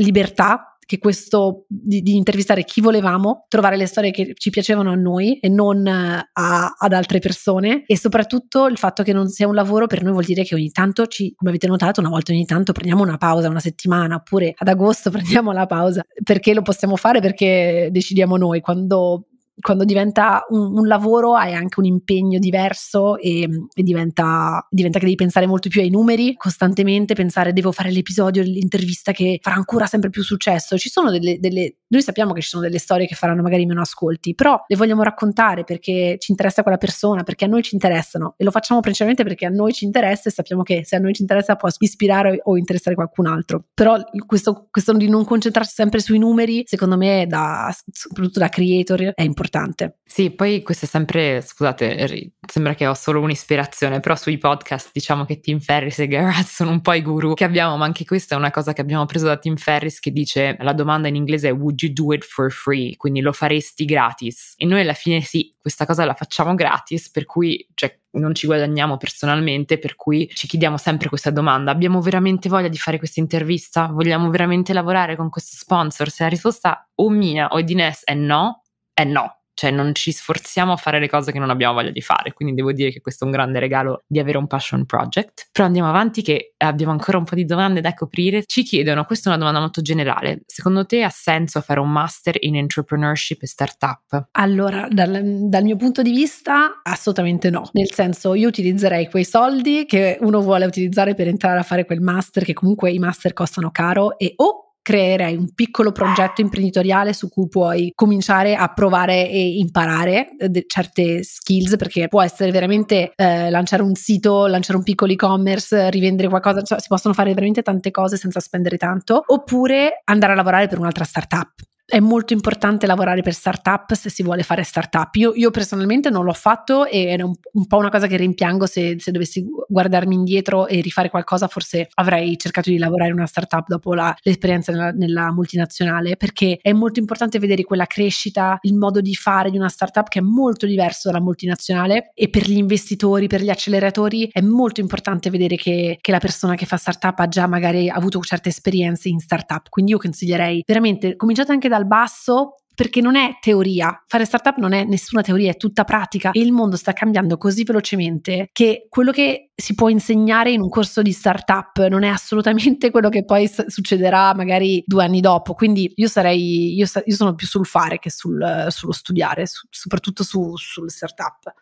libertà che questo di, di, intervistare chi volevamo, trovare le storie che ci piacevano a noi e non eh, a, ad altre persone e soprattutto il fatto che non sia un lavoro per noi vuol dire che ogni tanto ci, come avete notato, una volta ogni tanto prendiamo una pausa, una settimana oppure ad agosto prendiamo la pausa perché lo possiamo fare perché decidiamo noi quando quando diventa un, un, lavoro hai anche un impegno diverso e, e diventa, diventa, che devi pensare molto più ai numeri costantemente, pensare devo fare l'episodio, l'intervista che farà ancora sempre più successo. Ci sono delle, delle, noi sappiamo che ci sono delle storie che faranno magari meno ascolti, però le vogliamo raccontare perché ci interessa quella persona, perché a noi ci interessano e lo facciamo principalmente perché a noi ci interessa e sappiamo che se a noi ci interessa può ispirare o interessare qualcun altro. Però questo, questo di non concentrarsi sempre sui numeri, secondo me, da, soprattutto da creator, è importante importante. Sì, poi questo è sempre, scusate, sembra che ho solo un'ispirazione, però sui podcast diciamo che Tim Ferriss e Gerard sono un po' i guru che abbiamo, ma anche questa è una cosa che abbiamo preso da Tim Ferriss che dice la domanda in inglese è would you do it for free? Quindi lo faresti gratis? E noi alla fine sì, questa cosa la facciamo gratis, per cui cioè, non ci guadagniamo personalmente, per cui ci chiediamo sempre questa domanda: abbiamo veramente voglia di fare questa intervista? Vogliamo veramente lavorare con questo sponsor? Se la risposta o mia o di Ness è no, eh no, cioè non ci sforziamo a fare le cose che non abbiamo voglia di fare, quindi devo dire che questo è un grande regalo di avere un passion project. Però andiamo avanti che abbiamo ancora un po' di domande da coprire. Ci chiedono, questa è una domanda molto generale, secondo te ha senso fare un master in entrepreneurship e startup? Allora, dal, dal mio punto di vista assolutamente no, nel senso io utilizzerei quei soldi che uno vuole utilizzare per entrare a fare quel master, che comunque i master costano caro e o creerei un piccolo progetto imprenditoriale su cui puoi cominciare a provare e imparare eh, de- certe skills perché può essere veramente eh, lanciare un sito, lanciare un piccolo e-commerce, rivendere qualcosa, cioè, si possono fare veramente tante cose senza spendere tanto oppure andare a lavorare per un'altra startup è molto importante lavorare per startup se si vuole fare startup. Io, io personalmente non l'ho fatto e era un, un, po' una cosa che rimpiango se, se, dovessi guardarmi indietro e rifare qualcosa, forse avrei cercato di lavorare in una startup dopo la, l'esperienza nella, nella, multinazionale, perché è molto importante vedere quella crescita, il modo di fare di una startup che è molto diverso dalla multinazionale e per gli investitori, per gli acceleratori è molto importante vedere che, che la persona che fa startup ha già magari avuto certe esperienze in startup. Quindi io consiglierei veramente cominciate anche dal basso perché non è teoria, fare startup non è nessuna teoria, è tutta pratica e il mondo sta cambiando così velocemente che quello che si può insegnare in un corso di startup non è assolutamente quello che poi succederà magari due anni dopo, quindi io sarei, io, io sono più sul fare che sul, sullo studiare, su, soprattutto su, sul startup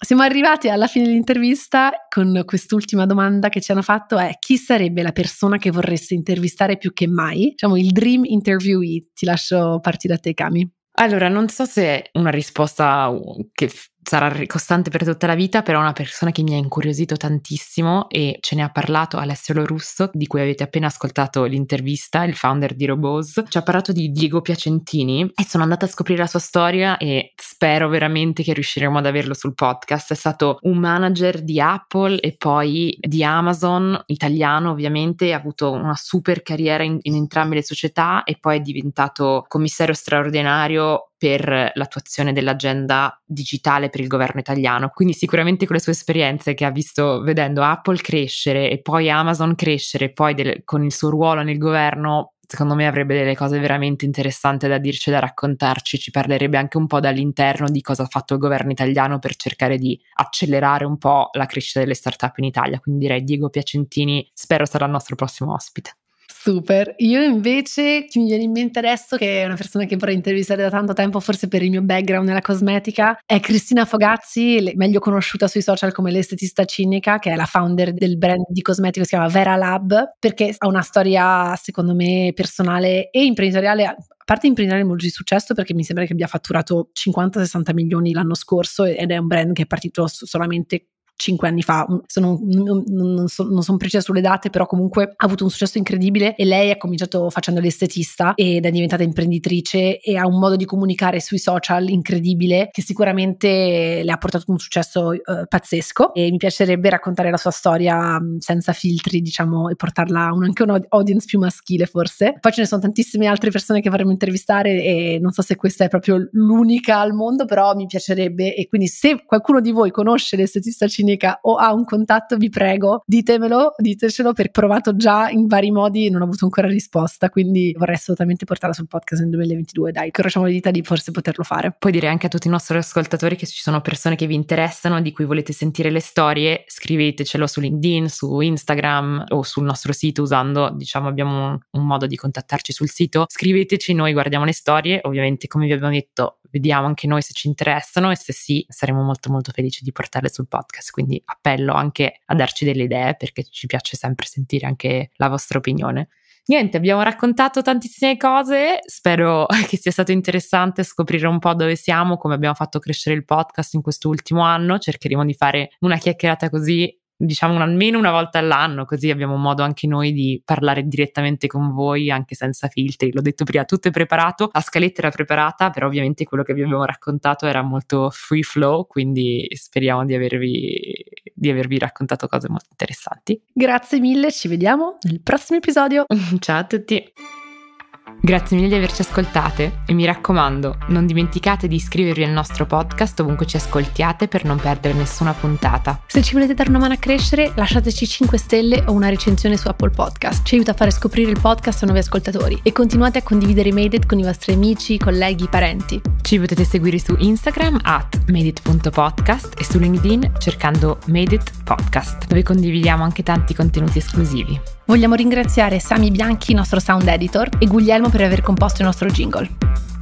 siamo arrivati alla fine dell'intervista con quest'ultima domanda che ci hanno fatto è chi sarebbe la persona che vorreste intervistare più che mai? Diciamo il dream interviewee. Ti lascio partire da te, Cami. Allora, non so se è una risposta che sarà costante per tutta la vita, però è una persona che mi ha incuriosito tantissimo e ce ne ha parlato Alessio Lorusso, di cui avete appena ascoltato l'intervista, il founder di Robos. Ci ha parlato di Diego Piacentini e sono andata a scoprire la sua storia e spero veramente che riusciremo ad averlo sul podcast. È stato un manager di Apple e poi di Amazon, italiano ovviamente, ha avuto una super carriera in, in entrambe le società e poi è diventato commissario straordinario per l'attuazione dell'agenda digitale per il governo italiano. Quindi sicuramente con le sue esperienze che ha visto vedendo Apple crescere e poi Amazon crescere, poi del, con il suo ruolo nel governo, secondo me avrebbe delle cose veramente interessanti da dirci, e da raccontarci, ci parlerebbe anche un po' dall'interno di cosa ha fatto il governo italiano per cercare di accelerare un po' la crescita delle start-up in Italia. Quindi direi Diego Piacentini, spero sarà il nostro prossimo ospite. Super. Io invece, chi mi viene in mente adesso, che è una persona che vorrei intervistare da tanto tempo, forse per il mio background nella cosmetica, è Cristina Fogazzi, meglio conosciuta sui social come l'estetista cinica, che è la founder del brand di cosmetico che si chiama Vera Lab, perché ha una storia, secondo me, personale e imprenditoriale parte imprenditoriale molto di successo perché mi sembra che abbia fatturato 50-60 milioni l'anno scorso ed è un brand che è partito solamente cinque anni fa, sono, non, non, so, non sono precisa sulle date, però comunque ha avuto un successo incredibile e lei ha cominciato facendo l'estetista ed è diventata imprenditrice e ha un modo di comunicare sui social incredibile che sicuramente le ha portato un successo eh, pazzesco e mi piacerebbe raccontare la sua storia mm, senza filtri, diciamo, e portarla un, anche a un audience più maschile forse. Poi ce ne sono tantissime altre persone che vorremmo intervistare e non so se questa è proprio l'unica al mondo, però mi piacerebbe e quindi se qualcuno di voi conosce l'estetista cinese cinica o ha un contatto, vi prego, ditemelo, ditecelo, perché ho provato già in vari modi e non ho avuto ancora risposta, quindi vorrei assolutamente portarla sul podcast nel 2022, dai, crociamo le dita di forse poterlo fare. Puoi dire anche a tutti i nostri ascoltatori che se ci sono persone che vi interessano, di cui volete sentire le storie, scrivetecelo su LinkedIn, su Instagram o sul nostro sito usando, diciamo, abbiamo un, un modo di contattarci sul sito, scriveteci, noi guardiamo le storie, ovviamente come vi abbiamo detto vediamo anche noi se ci interessano e se sì saremo molto molto felici di portarle sul podcast, quindi appello anche a darci delle idee perché ci piace sempre sentire anche la vostra opinione. Niente, abbiamo raccontato tantissime cose, spero che sia stato interessante scoprire un po' dove siamo, come abbiamo fatto crescere il podcast in quest'ultimo anno, cercheremo di fare una chiacchierata così diciamo almeno una volta all'anno, così abbiamo modo anche noi di parlare direttamente con voi anche senza filtri. L'ho detto prima, tutto è preparato, la scaletta era preparata, però ovviamente quello che vi abbiamo raccontato era molto free flow, quindi speriamo di avervi, di avervi raccontato cose molto interessanti. Grazie mille, ci vediamo nel prossimo episodio. Ciao a tutti. Grazie mille di averci ascoltate e mi raccomando, non dimenticate di iscrivervi al nostro podcast ovunque ci ascoltiate per non perdere nessuna puntata. Se ci volete dare una mano a crescere, lasciateci 5 stelle o una recensione su Apple Podcast. Ci aiuta a fare scoprire il podcast a nuovi ascoltatori e continuate a condividere Made It con i vostri amici, colleghi, parenti. Ci potete seguire su Instagram at madeit.podcast e su LinkedIn cercando Made It Podcast, dove condividiamo anche tanti contenuti esclusivi. Vogliamo ringraziare Sami Bianchi, nostro sound editor, e Guglielmo per aver composto il nostro jingle.